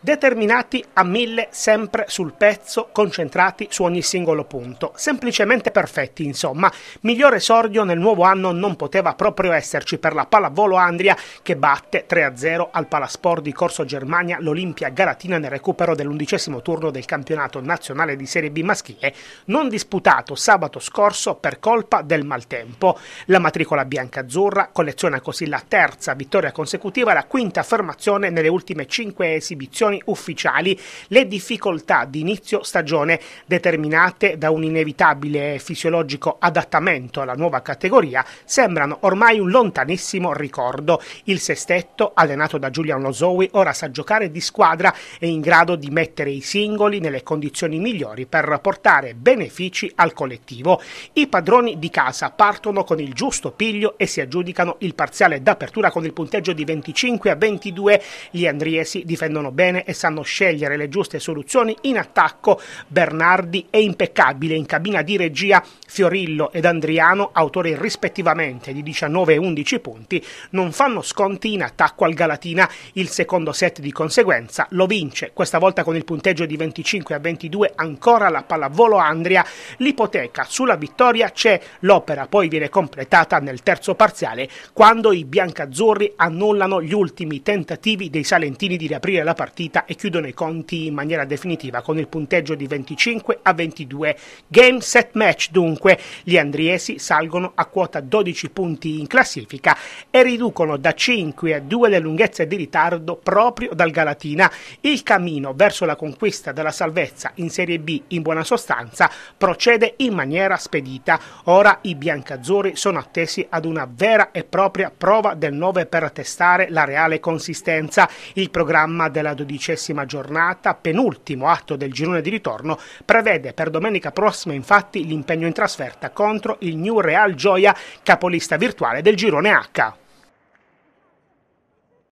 determinati a mille, sempre sul pezzo, concentrati su ogni singolo punto. Semplicemente perfetti, insomma. Migliore esordio nel nuovo anno non poteva proprio esserci per la pallavolo Andria che batte 3-0 al Palasport di Corso Germania l'Olimpia Garatina nel recupero dell'undicesimo turno del campionato nazionale di Serie B maschile, non disputato sabato scorso per colpa del maltempo. La matricola bianca-azzurra colleziona così la terza vittoria consecutiva e la quinta affermazione nelle ultime cinque esibizioni informazioni ufficiali le difficoltà di inizio stagione determinate da un inevitabile fisiologico adattamento alla nuova categoria sembrano ormai un lontanissimo ricordo. Il sestetto, allenato da Giuliano Zowi, ora sa giocare di squadra e in grado di mettere i singoli nelle condizioni migliori per portare benefici al collettivo. I padroni di casa partono con il giusto piglio e si aggiudicano il parziale d'apertura con il punteggio di 25 a 22. Gli andriesi difendono bene bene e sanno scegliere le giuste soluzioni in attacco. Bernardi è impeccabile in cabina di regia. Fiorillo ed Andriano, autori rispettivamente di 19 e 11 punti, non fanno sconti in attacco al Galatina. Il secondo set di conseguenza lo vince, questa volta con il punteggio di 25 a 22 ancora la pallavolo Andria. L'ipoteca sulla vittoria c'è, l'opera poi viene completata nel terzo parziale quando i biancazzurri annullano gli ultimi tentativi dei salentini di riaprire la partita partita e chiudono i conti in maniera definitiva con il punteggio di 25 a 22. Game set match dunque, gli andriesi salgono a quota 12 punti in classifica e riducono da 5 a 2 le lunghezze di ritardo proprio dal Galatina. Il cammino verso la conquista della salvezza in Serie B in buona sostanza procede in maniera spedita. Ora i biancazzurri sono attesi ad una vera e propria prova del 9 per testare la reale consistenza. Il programma della 12 quindicesima giornata, penultimo atto del girone di ritorno, prevede per domenica prossima infatti l'impegno in trasferta contro il New Real Gioia, capolista virtuale del girone H.